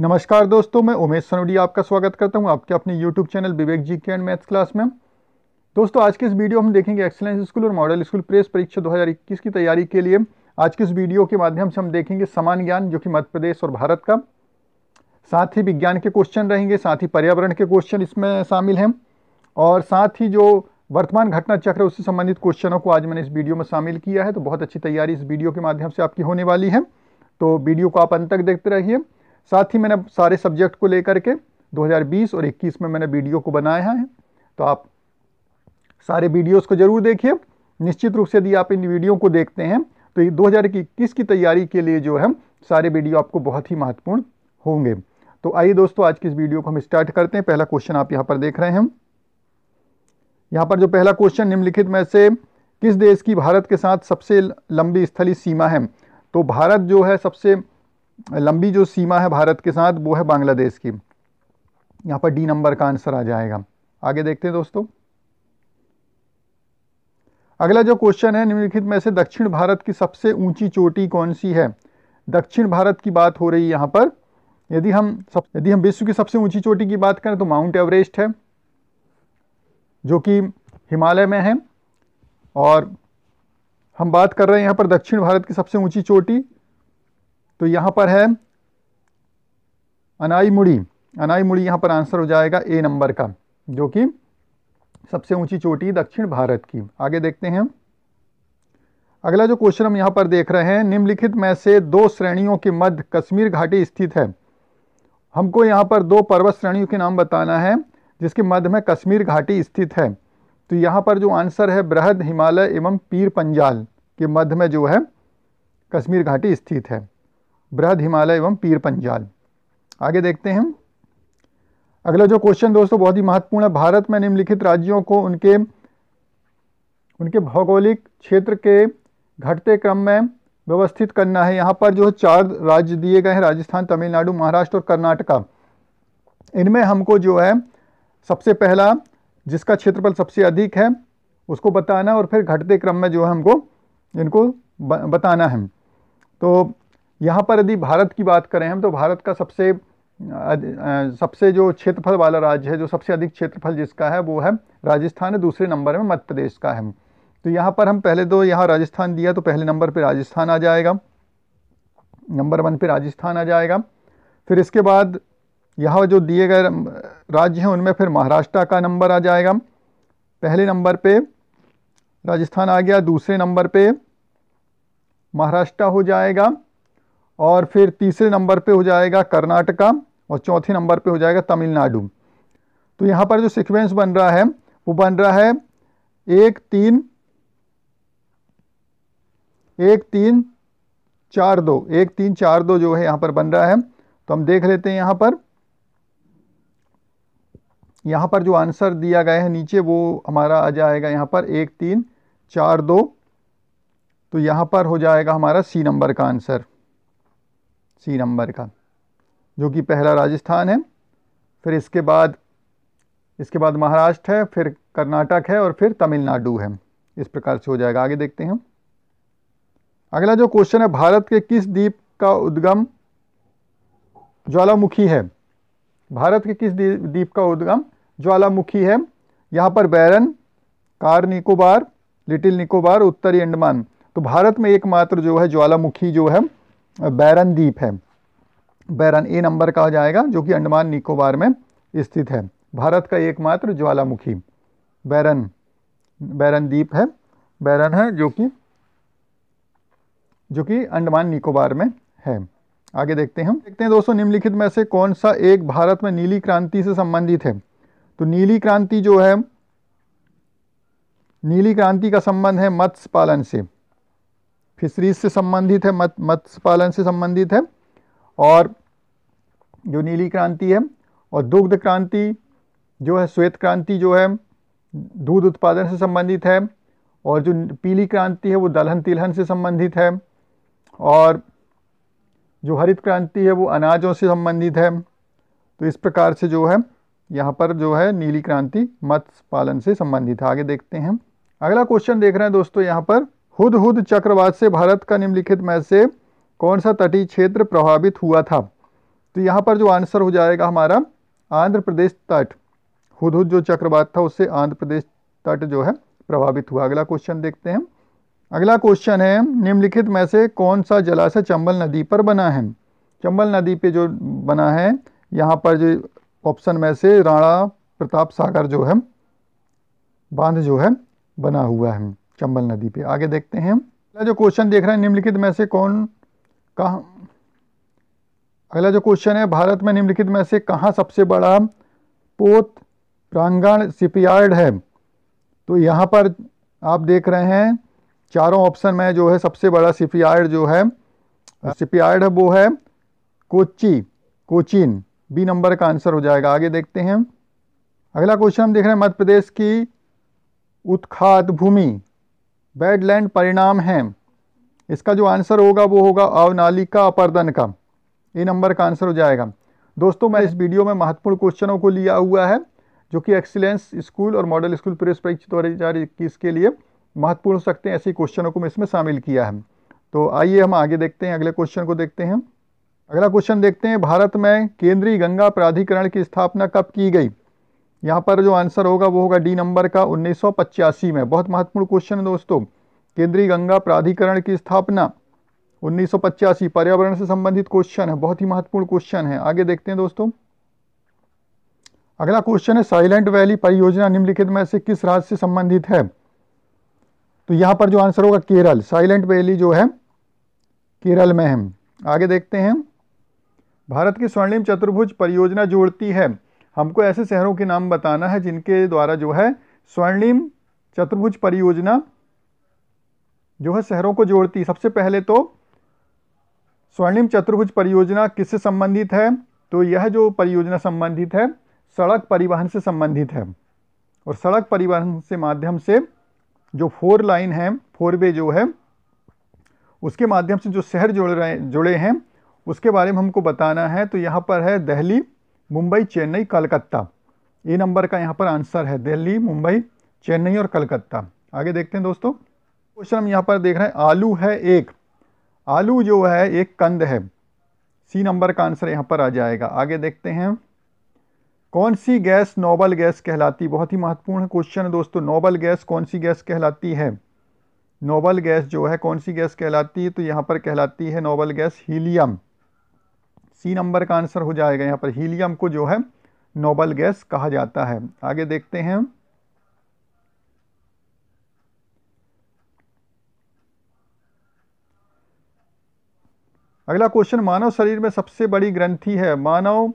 नमस्कार दोस्तों मैं उमेश सनोडी आपका स्वागत करता हूं आपके अपने YouTube चैनल विवेक जी के एंड मैथ्स क्लास में दोस्तों आज के इस वीडियो हम देखेंगे एक्सलेंस स्कूल और मॉडल स्कूल प्रेस परीक्षा 2021 की तैयारी के लिए आज के इस वीडियो के माध्यम से हम देखेंगे समान ज्ञान जो कि मध्य प्रदेश और भारत का साथ ही विज्ञान के क्वेश्चन रहेंगे साथ ही पर्यावरण के क्वेश्चन इसमें शामिल हैं और साथ ही जो वर्तमान घटना चक्र उससे संबंधित क्वेश्चनों को आज मैंने इस वीडियो में शामिल किया है तो बहुत अच्छी तैयारी इस वीडियो के माध्यम से आपकी होने वाली है तो वीडियो को आप अंत तक देखते रहिए साथ ही मैंने सारे सब्जेक्ट को लेकर के 2020 और 21 में मैंने वीडियो को बनाया है तो आप सारे वीडियोस को ज़रूर देखिए निश्चित रूप से यदि आप इन वीडियो को देखते हैं तो ये 2021 की तैयारी के लिए जो है सारे वीडियो आपको बहुत ही महत्वपूर्ण होंगे तो आइए दोस्तों आज की इस वीडियो को हम स्टार्ट करते हैं पहला क्वेश्चन आप यहाँ पर देख रहे हैं यहाँ पर जो पहला क्वेश्चन निम्नलिखित में से किस देश की भारत के साथ सबसे लंबी स्थली सीमा है तो भारत जो है सबसे लंबी जो सीमा है भारत के साथ वो है बांग्लादेश की यहाँ पर डी नंबर का आंसर आ जाएगा आगे देखते हैं दोस्तों अगला जो क्वेश्चन है निम्नलिखित में से दक्षिण भारत की सबसे ऊंची चोटी कौन सी है दक्षिण भारत की बात हो रही है यहाँ पर यदि हम सब यदि हम विश्व की सबसे ऊंची चोटी की बात करें तो माउंट एवरेस्ट है जो कि हिमालय में है और हम बात कर रहे हैं यहाँ पर दक्षिण भारत की सबसे ऊंची चोटी तो यहाँ पर है अनाई मुड़ी अनाई मुड़ी यहाँ पर आंसर हो जाएगा ए नंबर का जो कि सबसे ऊंची चोटी दक्षिण भारत की आगे देखते हैं अगला जो क्वेश्चन हम यहाँ पर देख रहे हैं निम्नलिखित में से दो श्रेणियों के मध्य कश्मीर घाटी स्थित है हमको यहाँ पर दो पर्वत श्रेणियों के नाम बताना है जिसके मध्य में कश्मीर घाटी स्थित है तो यहाँ पर जो आंसर है बृहद हिमालय एवं पीर पंजाल के मध्य में जो है कश्मीर घाटी स्थित है बृहद हिमालय एवं पीर पंजाल आगे देखते हैं अगला जो क्वेश्चन दोस्तों बहुत ही महत्वपूर्ण है भारत में निम्नलिखित राज्यों को उनके उनके भौगोलिक क्षेत्र के घटते क्रम में व्यवस्थित करना है यहाँ पर जो चार राज्य दिए गए हैं राजस्थान तमिलनाडु महाराष्ट्र और कर्नाटका इनमें हमको जो है सबसे पहला जिसका क्षेत्रफल सबसे अधिक है उसको बताना और फिर घटते क्रम में जो है हमको इनको बताना है तो यहाँ पर यदि भारत की बात करें हम तो भारत का सबसे सबसे जो क्षेत्रफल वाला राज्य है जो सबसे अधिक क्षेत्रफल जिसका है वो है राजस्थान है दूसरे नंबर में मध्य प्रदेश का है तो यहाँ पर हम पहले तो यहाँ राजस्थान दिया तो पहले नंबर पर राजस्थान आ जाएगा नंबर वन पे राजस्थान आ जाएगा फिर इसके बाद यहाँ जो दिए गए राज्य हैं उनमें फिर महाराष्ट्र का नंबर आ जाएगा पहले नंबर पे राजस्थान आ गया दूसरे नंबर पे महाराष्ट्र हो जाएगा और फिर तीसरे नंबर पे हो जाएगा कर्नाटका और चौथे नंबर पे हो जाएगा तमिलनाडु तो यहाँ पर जो सीक्वेंस बन रहा है वो बन रहा है एक तीन एक तीन चार दो एक तीन चार दो जो है यहाँ पर बन रहा है तो हम देख लेते हैं यहाँ पर यहाँ पर जो आंसर दिया गया है नीचे वो हमारा आ जाएगा यहाँ पर एक तीन चार दो तो यहाँ पर हो जाएगा हमारा सी नंबर का आंसर सी नंबर का जो कि पहला राजस्थान है फिर इसके बाद इसके बाद महाराष्ट्र है फिर कर्नाटक है और फिर तमिलनाडु है इस प्रकार से हो जाएगा आगे देखते हैं अगला जो क्वेश्चन है भारत के किस द्वीप का उद्गम ज्वालामुखी है भारत के किस द्वीप का उद्गम ज्वालामुखी है यहाँ पर बैरन कार निकोबार लिटिल निकोबार उत्तरी अंडमान तो भारत में एकमात्र जो है ज्वालामुखी जो है बैरन द्वीप है बैरन ए नंबर का हो जाएगा जो कि अंडमान निकोबार में स्थित है भारत का एकमात्र ज्वालामुखी बैरन बैरन द्वीप है बैरन है जो कि जो कि अंडमान निकोबार में है आगे देखते हैं हम देखते हैं दोस्तों निम्नलिखित में से कौन सा एक भारत में नीली क्रांति से संबंधित है तो नीली क्रांति जो है नीली क्रांति का संबंध है मत्स्य पालन से फिशरीज से संबंधित है मत मत्स्य पालन से संबंधित है और जो नीली क्रांति है और दुग्ध क्रांति जो है श्वेत क्रांति जो है दूध उत्पादन से संबंधित है और जो पीली क्रांति है वो दलहन तिलहन से संबंधित है और जो हरित क्रांति है वो अनाजों से संबंधित है तो इस प्रकार से जो है यहाँ पर जो है नीली क्रांति मत्स्य पालन से संबंधित है आगे देखते हैं अगला क्वेश्चन देख रहे हैं दोस्तों यहाँ पर हुद हुद चक्रवात से भारत का निम्नलिखित में से कौन सा तटीय क्षेत्र प्रभावित हुआ था तो यहाँ पर जो आंसर हो जाएगा हमारा आंध्र प्रदेश तट हुद हुद जो चक्रवात था उससे आंध्र प्रदेश तट जो है प्रभावित हुआ अगला क्वेश्चन देखते हैं अगला क्वेश्चन है निम्नलिखित में से कौन सा जलाशय चंबल नदी पर बना है चंबल नदी पे जो बना है यहाँ पर जो ऑप्शन में से राणा प्रताप सागर जो है बांध जो है बना हुआ है चंबल नदी पे आगे देखते हैं अगला जो क्वेश्चन देख रहे हैं निम्नलिखित में से कौन कहा अगला जो क्वेश्चन है भारत में निम्नलिखित में से कहाँ सबसे बड़ा पोत प्रांगण सिपयार्ड है तो यहाँ पर आप देख रहे हैं चारों ऑप्शन में जो है सबसे बड़ा सिपियार्ड जो है सिपियार्ड है वो है कोची कोचिन बी नंबर का आंसर हो जाएगा आगे देखते हैं अगला क्वेश्चन हम देख रहे हैं मध्य प्रदेश की उत्खात भूमि वेडलैंड परिणाम है इसका जो आंसर होगा वो होगा अवनालिका अपर्दन का ये नंबर का आंसर हो जाएगा दोस्तों मैं इस वीडियो में महत्वपूर्ण क्वेश्चनों को लिया हुआ है जो कि एक्सीलेंस स्कूल और मॉडल स्कूल प्रेस परीक्षा दो हज़ार इक्कीस के लिए महत्वपूर्ण हो सकते हैं ऐसे क्वेश्चनों को मैं इसमें शामिल किया है तो आइए हम आगे देखते हैं अगले क्वेश्चन को देखते हैं अगला क्वेश्चन देखते हैं भारत में केंद्रीय गंगा प्राधिकरण की स्थापना कब की गई यहाँ पर जो आंसर होगा वो होगा डी नंबर का उन्नीस में बहुत महत्वपूर्ण क्वेश्चन है दोस्तों केंद्रीय गंगा प्राधिकरण की स्थापना उन्नीस पर्यावरण से संबंधित क्वेश्चन है बहुत ही महत्वपूर्ण क्वेश्चन है आगे देखते हैं दोस्तों अगला क्वेश्चन है साइलेंट वैली परियोजना निम्नलिखित में से किस राज्य से संबंधित है तो यहाँ पर जो आंसर होगा केरल साइलेंट वैली जो है केरल में है आगे देखते हैं भारत की स्वर्णिम चतुर्भुज परियोजना जोड़ती है हमको ऐसे शहरों के नाम बताना है जिनके द्वारा जो है स्वर्णिम चतुर्भुज परियोजना जो है शहरों को जोड़ती सबसे पहले तो स्वर्णिम चतुर्भुज परियोजना किससे संबंधित है तो यह जो परियोजना संबंधित है सड़क परिवहन से संबंधित है और सड़क परिवहन से माध्यम से जो फोर लाइन है फोर वे जो है उसके माध्यम से जो शहर जुड़ रहे जुड़े हैं उसके बारे में हमको बताना है तो यहाँ पर है दहली मुंबई चेन्नई कलकत्ता ए नंबर का यहाँ पर आंसर है दिल्ली मुंबई चेन्नई और कलकत्ता आगे देखते हैं दोस्तों क्वेश्चन हम यहाँ पर देख रहे हैं आलू है एक आलू जो है एक कंद है सी नंबर का आंसर यहाँ पर आ जाएगा आगे देखते हैं कौन सी गैस नोबल गैस कहलाती बहुत ही महत्वपूर्ण क्वेश्चन है दोस्तों नोबल गैस कौन सी गैस कहलाती है नोबल गैस जो है कौन सी गैस कहलाती है तो यहाँ पर कहलाती है noble gas helium C number का आंसर हो जाएगा यहाँ पर हीलियम को जो है नोबल गैस कहा जाता है आगे देखते हैं अगला क्वेश्चन मानव शरीर में सबसे बड़ी ग्रंथि है मानव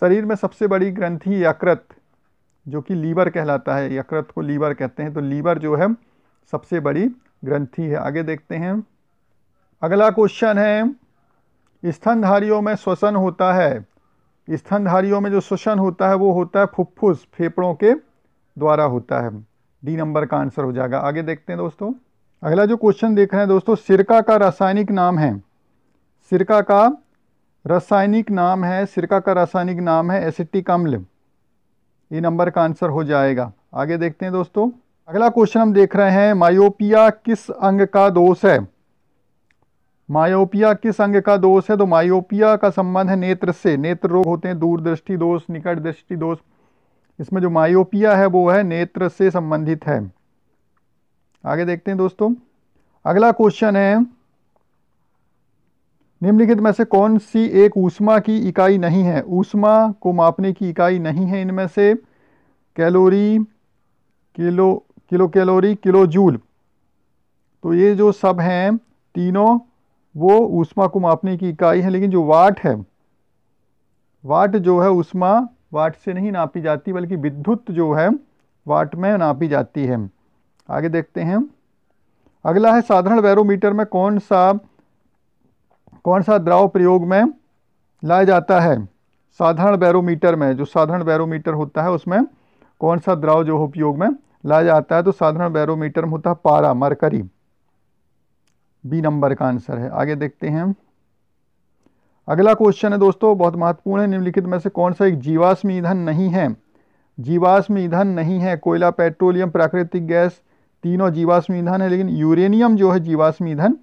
शरीर में सबसे बड़ी ग्रंथि यकृत जो कि लीवर कहलाता है यकृत को लीवर कहते हैं तो लीवर जो है सबसे बड़ी ग्रंथि है आगे देखते हैं अगला क्वेश्चन है स्तनधारियों में श्वसन होता है स्तनधारियों में जो श्वसन होता है वो होता है फुफ्फुस फेफड़ों के द्वारा होता है डी नंबर का आंसर हो जाएगा आगे देखते हैं दोस्तों अगला जो क्वेश्चन देख रहे हैं दोस्तों सिरका का रासायनिक नाम है सिरका का रासायनिक नाम है सिरका का रासायनिक नाम है एसिटिक अम्ल ये नंबर का आंसर हो जाएगा आगे देखते हैं दोस्तों अगला क्वेश्चन हम देख रहे हैं मायोपिया किस अंग का दोष है मायोपिया किस अंग का दोष है तो मायोपिया का संबंध है नेत्र से नेत्र रोग होते हैं दूरदृष्टि दोष निकट दृष्टि दोष इसमें जो मायोपिया है वो है नेत्र से संबंधित है आगे देखते हैं दोस्तों अगला क्वेश्चन है निम्नलिखित में से कौन सी एक ऊष्मा की इकाई नहीं है ऊष्मा को मापने की इकाई नहीं है इनमें से calorie kilo kilo calorie kilo joule तो ये जो सब हैं तीनों वो ऊष्मा को मापने की इकाई है लेकिन जो वाट है वाट जो है ऊष्मा वाट से नहीं नापी जाती बल्कि विद्युत जो है वाट में नापी जाती है आगे देखते हैं अगला है साधारण बैरोमीटर में कौन सा कौन सा द्रव प्रयोग में लाया जाता है साधारण बैरोमीटर में जो साधारण बैरोमीटर होता है उसमें कौन सा द्रव जो उपयोग में लाया जाता है तो साधारण बैरोमीटर में होता है पारा मरकरी बी नंबर का आंसर है आगे देखते हैं अगला क्वेश्चन है दोस्तों बहुत महत्वपूर्ण है निम्नलिखित में से कौन सा एक जीवाश्म ईंधन नहीं है जीवाश्म ईंधन नहीं है कोयला पेट्रोलियम प्राकृतिक गैस तीनों जीवाश्म ईंधन है लेकिन यूरेनियम जो है जीवाश्म ईंधन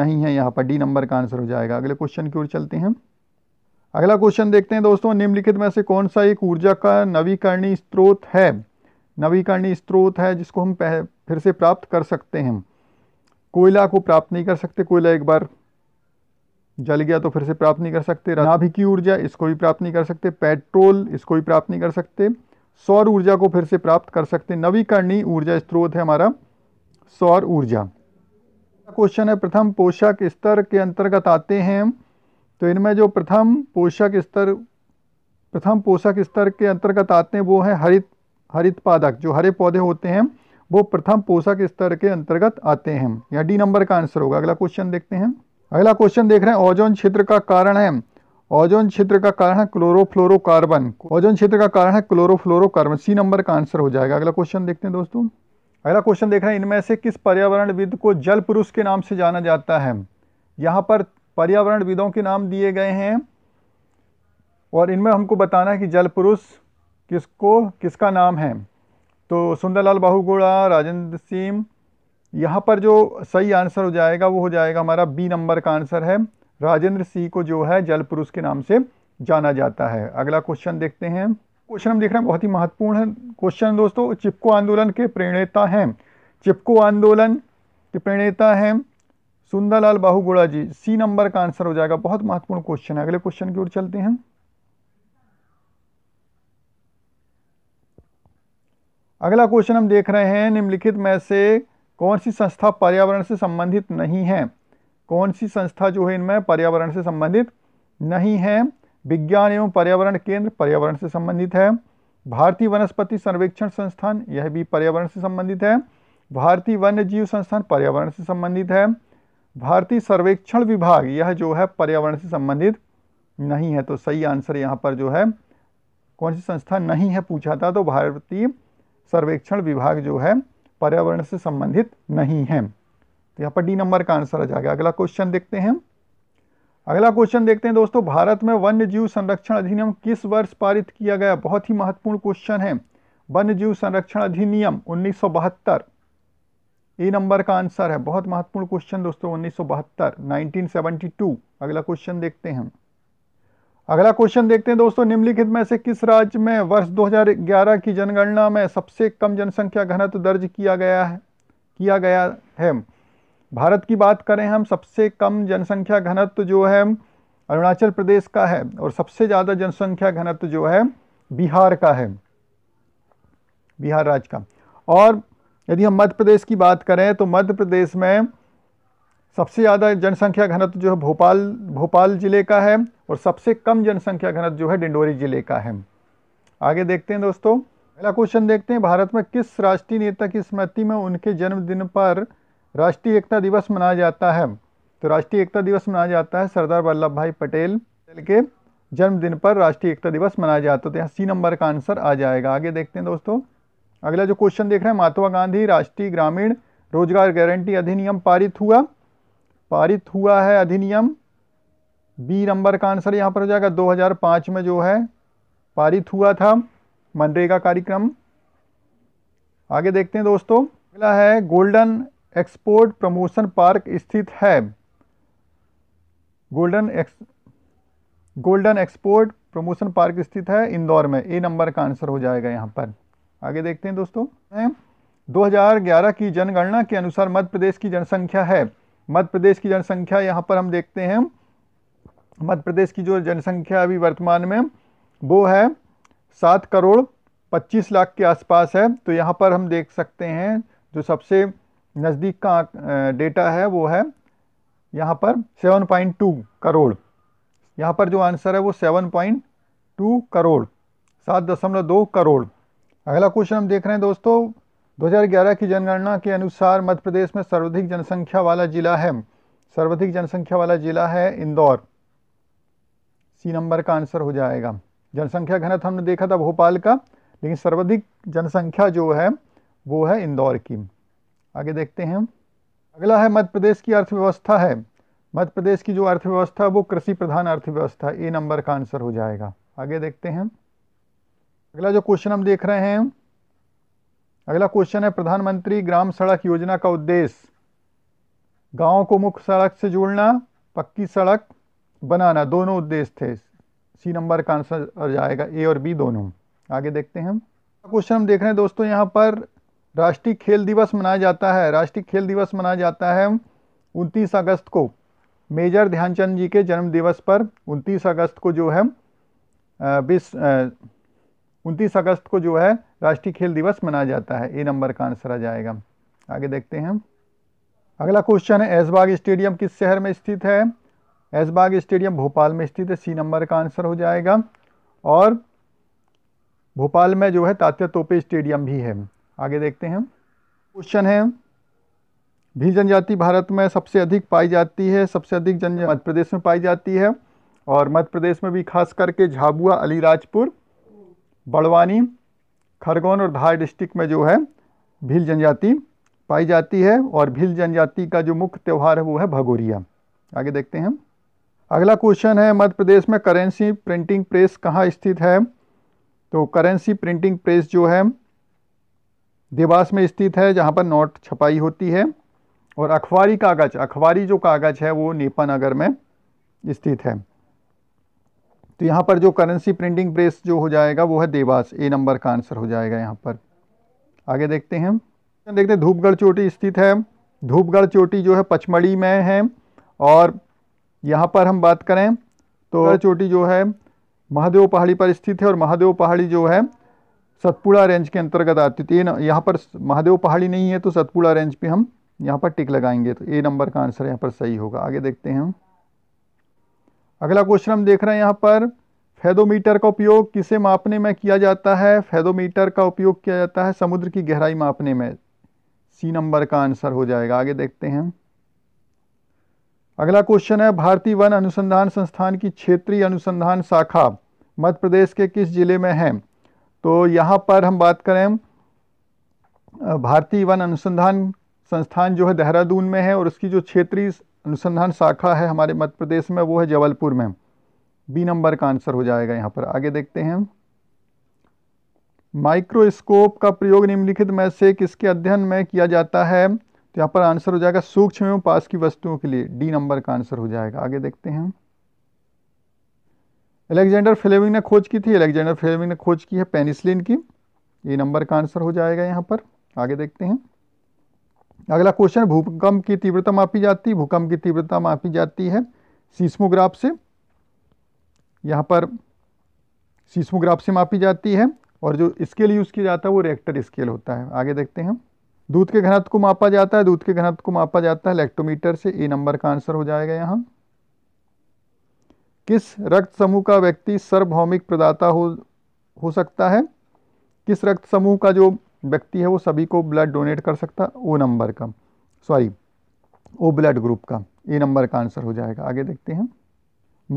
नहीं है यहाँ पर डी नंबर का आंसर हो जाएगा अगले क्वेश्चन की ओर चलते हैं अगला क्वेश्चन देखते हैं दोस्तों निम्नलिखित में से कौन सा एक ऊर्जा का नवीकरणीय स्रोत है नवीकरणीय स्रोत है जिसको हम फिर से प्राप्त कर सकते हैं कोयला को प्राप्त नहीं कर सकते कोयला एक बार जल गया तो फिर से प्राप्त नहीं कर सकते नाभि की ऊर्जा इसको भी प्राप्त नहीं कर सकते पेट्रोल इसको भी प्राप्त नहीं कर सकते सौर ऊर्जा को फिर से प्राप्त कर सकते नवीकरणीय ऊर्जा स्रोत है हमारा सौर ऊर्जा क्वेश्चन है प्रथम पोषक स्तर के अंतर्गत आते हैं तो इनमें जो प्रथम पोषक स्तर प्रथम पोषक स्तर के अंतर्गत आते हैं वो हैं हरित हरित पादक जो हरे पौधे होते हैं वो प्रथम पोषक स्तर के अंतर्गत आते हैं या डी नंबर का आंसर होगा अगला क्वेश्चन देखते हैं अगला क्वेश्चन देख रहे हैं ओजोन क्षेत्र का कारण है ओजोन क्षेत्र का कारण है क्लोरोफ्लोरोकार्बन ओजोन क्षेत्र का कारण है क्लोरोफ्लोरोकार्बन सी नंबर का आंसर हो जाएगा अगला क्वेश्चन देखते हैं दोस्तों अगला क्वेश्चन देख रहे हैं इनमें से किस पर्यावरणविद को जल पुरुष के नाम से जाना जाता है यहाँ पर पर्यावरणविदों के नाम दिए गए हैं और इनमें हमको बताना है कि जल पुरुष किसको किसका नाम है तो सुंदरलाल बाहुगोड़ा राजेंद्र सिंह यहाँ पर जो सही आंसर हो जाएगा वो हो जाएगा हमारा बी नंबर का आंसर है राजेंद्र सिंह को जो है जल पुरुष के नाम से जाना जाता है अगला क्वेश्चन देखते हैं क्वेश्चन हम देख रहे हैं बहुत ही महत्वपूर्ण है क्वेश्चन दोस्तों चिपको आंदोलन के प्रणेता हैं चिपको आंदोलन के प्रणेता हैं सुंदरलाल बाहुगोड़ा जी सी नंबर का आंसर हो जाएगा बहुत महत्वपूर्ण क्वेश्चन है अगले क्वेश्चन की ओर चलते हैं अगला क्वेश्चन हम देख रहे हैं निम्नलिखित में से कौन सी संस्था पर्यावरण से संबंधित नहीं है कौन सी संस्था जो है इनमें पर्यावरण से संबंधित नहीं है विज्ञान एवं पर्यावरण केंद्र पर्यावरण से संबंधित है भारतीय वनस्पति सर्वेक्षण संस्थान यह भी पर्यावरण से संबंधित है भारतीय वन्य जीव संस्थान पर्यावरण से संबंधित है भारतीय सर्वेक्षण विभाग यह जो है पर्यावरण से संबंधित नहीं है तो सही आंसर यहाँ पर जो है कौन सी संस्था नहीं है पूछा था तो भारतीय सर्वेक्षण विभाग जो है पर्यावरण से संबंधित नहीं है तो यहाँ पर डी नंबर का आंसर आ जाएगा अगला क्वेश्चन देखते हैं अगला क्वेश्चन देखते हैं दोस्तों भारत में वन्य जीव संरक्षण अधिनियम किस वर्ष पारित किया गया बहुत ही महत्वपूर्ण क्वेश्चन है वन्य जीव संरक्षण अधिनियम उन्नीस ए नंबर का आंसर है बहुत महत्वपूर्ण क्वेश्चन दोस्तों 1972 1972 अगला क्वेश्चन देखते हैं अगला क्वेश्चन देखते हैं दोस्तों निम्नलिखित में से किस राज्य में वर्ष 2011 की जनगणना में सबसे कम जनसंख्या घनत्व दर्ज किया गया है किया गया है भारत की बात करें हम सबसे कम जनसंख्या घनत्व जो है अरुणाचल प्रदेश का है और सबसे ज़्यादा जनसंख्या घनत्व जो है बिहार का है बिहार राज्य का और यदि हम मध्य प्रदेश की बात करें तो मध्य प्रदेश में सबसे ज़्यादा जनसंख्या घनत्व जो है भोपाल भोपाल ज़िले का है और सबसे कम जनसंख्या घनत्व जो है डिंडोरी जिले का है आगे देखते हैं दोस्तों पहला क्वेश्चन देखते हैं भारत में किस राष्ट्रीय नेता की स्मृति में उनके जन्मदिन पर राष्ट्रीय एकता दिवस मनाया जाता है तो राष्ट्रीय एकता दिवस मनाया जाता है सरदार वल्लभ भाई पटेल के जन्मदिन पर राष्ट्रीय एकता दिवस मनाया जाता है तो यहाँ सी नंबर का आंसर आ जाएगा आगे देखते हैं दोस्तों अगला जो क्वेश्चन देख रहे हैं महात्मा गांधी राष्ट्रीय ग्रामीण रोजगार गारंटी अधिनियम पारित हुआ पारित हुआ है अधिनियम बी नंबर का आंसर यहाँ पर हो जाएगा 2005 में जो है पारित हुआ था मनरेगा कार्यक्रम आगे देखते हैं दोस्तों अगला है गोल्डन एक्सपोर्ट प्रमोशन पार्क स्थित है golden ex golden export promotion park स्थित है इंदौर में ए नंबर का आंसर हो जाएगा यहाँ पर आगे देखते हैं दोस्तों 2011 की जनगणना के अनुसार मध्य प्रदेश की जनसंख्या है मध्य प्रदेश की जनसंख्या यहाँ पर हम देखते हैं मध्य प्रदेश की जो जनसंख्या अभी वर्तमान में वो है सात करोड़ पच्चीस लाख के आसपास है तो यहाँ पर हम देख सकते हैं जो सबसे नज़दीक का डेटा है वो है यहाँ पर सेवन पॉइंट टू करोड़ यहाँ पर जो आंसर है वो सेवन पॉइंट टू करोड़ सात दशमलव दो करोड़ अगला क्वेश्चन हम देख रहे हैं दोस्तों 2011 की जनगणना के अनुसार मध्य प्रदेश में सर्वाधिक जनसंख्या वाला जिला है सर्वाधिक जनसंख्या वाला जिला है इंदौर सी नंबर का आंसर हो जाएगा जनसंख्या घनत्व हमने देखा था भोपाल का लेकिन सर्वाधिक जनसंख्या जो है वो है इंदौर की आगे देखते हैं अगला है मध्य प्रदेश की अर्थव्यवस्था है मध्य प्रदेश की जो अर्थव्यवस्था है वो कृषि प्रधान अर्थव्यवस्था ए नंबर का आंसर हो जाएगा आगे देखते हैं अगला जो क्वेश्चन हम देख रहे हैं अगला क्वेश्चन है प्रधानमंत्री ग्राम सड़क योजना का उद्देश्य गाँव को मुख्य सड़क से जोड़ना पक्की सड़क बनाना दोनों उद्देश्य थे सी नंबर का आंसर आ जाएगा ए और बी दोनों आगे देखते हैं हम क्वेश्चन हम देख रहे हैं दोस्तों यहाँ पर राष्ट्रीय खेल दिवस मनाया जाता है राष्ट्रीय खेल दिवस मनाया जाता है उनतीस अगस्त को मेजर ध्यानचंद जी के जन्म दिवस पर उनतीस अगस्त को जो है बीस उनतीस अगस्त को जो है राष्ट्रीय खेल दिवस मनाया जाता है ए नंबर का आंसर आ जाएगा आगे देखते हैं अगला क्वेश्चन है ऐसबाग स्टेडियम किस शहर में स्थित है ऐसबाग स्टेडियम भोपाल में स्थित है सी नंबर का आंसर हो जाएगा और भोपाल में जो है तात्या तोपे स्टेडियम भी है आगे देखते हैं क्वेश्चन है भी जनजाति भारत में सबसे अधिक पाई जाती है सबसे अधिक जन मध्य प्रदेश में पाई जाती है और मध्य प्रदेश में भी खास करके झाबुआ अलीराजपुर बड़वानी खरगोन और धार डिस्ट्रिक्ट में जो है भील जनजाति पाई जाती है और भील जनजाति का जो मुख्य त्यौहार है वो है भगोरिया आगे देखते हैं अगला क्वेश्चन है मध्य प्रदेश में करेंसी प्रिंटिंग प्रेस कहाँ स्थित है तो करेंसी प्रिंटिंग प्रेस जो है देवास में स्थित है जहाँ पर नोट छपाई होती है और अखबारी कागज अखबारी जो कागज है वो नेपा नगर में स्थित है तो यहाँ पर जो करेंसी प्रिंटिंग प्रेस जो हो जाएगा वो है देवास ए नंबर का आंसर हो जाएगा यहाँ पर आगे देखते हैं देखते हैं धूपगढ़ चोटी स्थित है धूपगढ़ चोटी जो है पचमढ़ी में है और यहाँ पर हम बात करें तो हाँ। चोटी जो है महादेव पहाड़ी पर स्थित है और महादेव पहाड़ी जो है सतपुड़ा रेंज के अंतर्गत आती थी यहाँ पर महादेव पहाड़ी नहीं है तो सतपुड़ा रेंज पे हम यहाँ पर टिक लगाएंगे तो ए नंबर का आंसर यहाँ पर सही होगा आगे देखते हैं अगला क्वेश्चन हम देख रहे हैं यहाँ पर फैदोमीटर का उपयोग किसे मापने में किया जाता है फैदोमीटर का उपयोग किया जाता है समुद्र की गहराई मापने में सी नंबर का आंसर हो जाएगा आगे देखते हैं अगला क्वेश्चन है भारतीय वन अनुसंधान संस्थान की क्षेत्रीय अनुसंधान शाखा मध्य प्रदेश के किस जिले में है तो यहाँ पर हम बात करें भारतीय वन अनुसंधान संस्थान जो है देहरादून में है और उसकी जो क्षेत्रीय अनुसंधान शाखा है हमारे मध्य प्रदेश में वो है जबलपुर में बी नंबर का आंसर हो जाएगा यहाँ पर आगे देखते हैं माइक्रोस्कोप का प्रयोग निम्नलिखित में से किसके अध्ययन में किया जाता है तो यहाँ पर आंसर हो जाएगा सूक्ष्म एवं पास की वस्तुओं के लिए डी नंबर का आंसर हो जाएगा आगे देखते हैं एलेक्जेंडर फ्लेमिंग ने खोज की थी एलेक्जेंडर फ्लेमिंग ने खोज की है पेनिसलिन की ए नंबर का आंसर हो जाएगा यहाँ पर आगे देखते हैं अगला क्वेश्चन भूकंप की तीव्रता मापी जाती है भूकंप की तीव्रता मापी जाती है सीस्मोग्राफ से यहाँ पर सीस्मोग्राफ से मापी जाती है और जो स्केल यूज़ किया जाता है वो रेक्टर स्केल होता है आगे देखते हैं दूध के घनत्व को मापा जाता है दूध के घनत्व को मापा जाता है लैक्टोमीटर से ए नंबर का आंसर हो जाएगा यहाँ किस रक्त समूह का व्यक्ति सार्वभौमिक प्रदाता हो हो सकता है किस रक्त समूह का जो व्यक्ति है वो सभी को ब्लड डोनेट कर सकता है ओ नंबर का सॉरी ओ ब्लड ग्रुप का ए नंबर का आंसर हो जाएगा आगे देखते हैं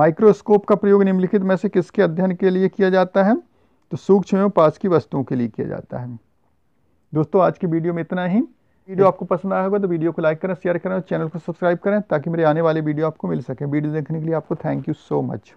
माइक्रोस्कोप का प्रयोग निम्नलिखित में से किसके अध्ययन के लिए किया जाता है तो सूक्ष्म एवं पास की वस्तुओं के लिए किया जाता है दोस्तों आज की वीडियो में इतना ही वीडियो आपको पसंद आया होगा तो वीडियो को लाइक करें शेयर करें और चैनल को सब्सक्राइब करें ताकि मेरे आने वाले वीडियो आपको मिल सके वीडियो देखने के लिए आपको थैंक यू सो मच